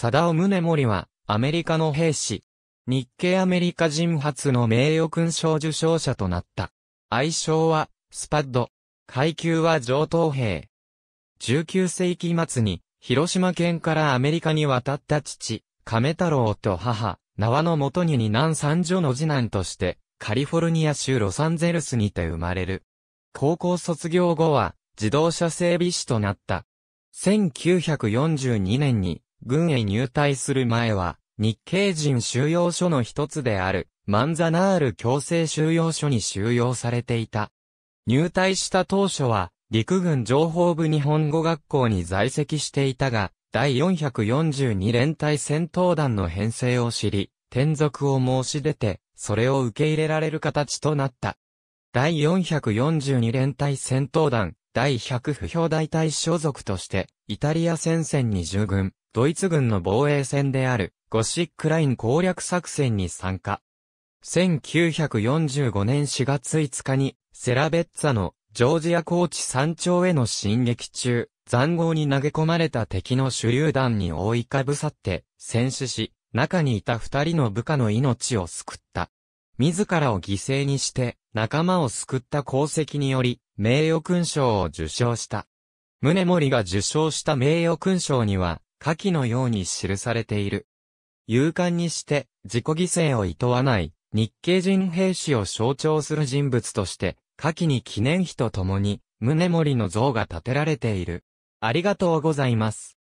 サダオ・ムネモリは、アメリカの兵士。日系アメリカ人初の名誉勲章受章者となった。愛称は、スパッド。階級は上等兵。19世紀末に、広島県からアメリカに渡った父、亀太郎と母、縄の元に二男三女の次男として、カリフォルニア州ロサンゼルスにて生まれる。高校卒業後は、自動車整備士となった。1942年に、軍へ入隊する前は、日系人収容所の一つである、マンザナール強制収容所に収容されていた。入隊した当初は、陸軍情報部日本語学校に在籍していたが、第442連隊戦闘団の編成を知り、転属を申し出て、それを受け入れられる形となった。第442連隊戦闘団、第100不評大隊所属として、イタリア戦線に従軍。ドイツ軍の防衛戦であるゴシックライン攻略作戦に参加。1945年4月5日にセラベッツァのジョージア高地山頂への進撃中、残壕に投げ込まれた敵の手榴弾に覆いかぶさって戦死し、中にいた二人の部下の命を救った。自らを犠牲にして仲間を救った功績により名誉勲章を受章した。宗森が受章した名誉勲章には下記のように記されている。勇敢にして自己犠牲を厭わない日系人兵士を象徴する人物として、下記に記念碑とともに、宗盛の像が建てられている。ありがとうございます。